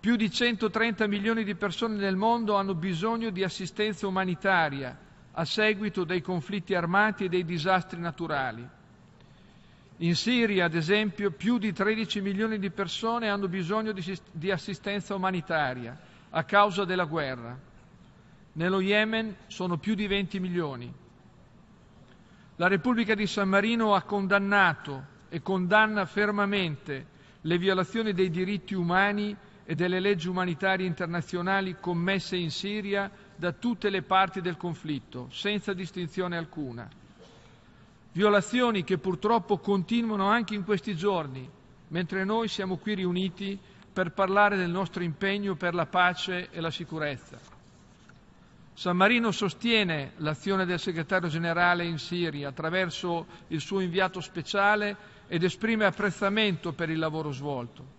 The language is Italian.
Più di 130 milioni di persone nel mondo hanno bisogno di assistenza umanitaria a seguito dei conflitti armati e dei disastri naturali. In Siria, ad esempio, più di 13 milioni di persone hanno bisogno di, di assistenza umanitaria a causa della guerra. Nello Yemen sono più di 20 milioni. La Repubblica di San Marino ha condannato e condanna fermamente le violazioni dei diritti umani e delle leggi umanitarie internazionali commesse in Siria da tutte le parti del conflitto, senza distinzione alcuna. Violazioni che purtroppo continuano anche in questi giorni, mentre noi siamo qui riuniti per parlare del nostro impegno per la pace e la sicurezza. San Marino sostiene l'azione del segretario generale in Siria attraverso il suo inviato speciale ed esprime apprezzamento per il lavoro svolto.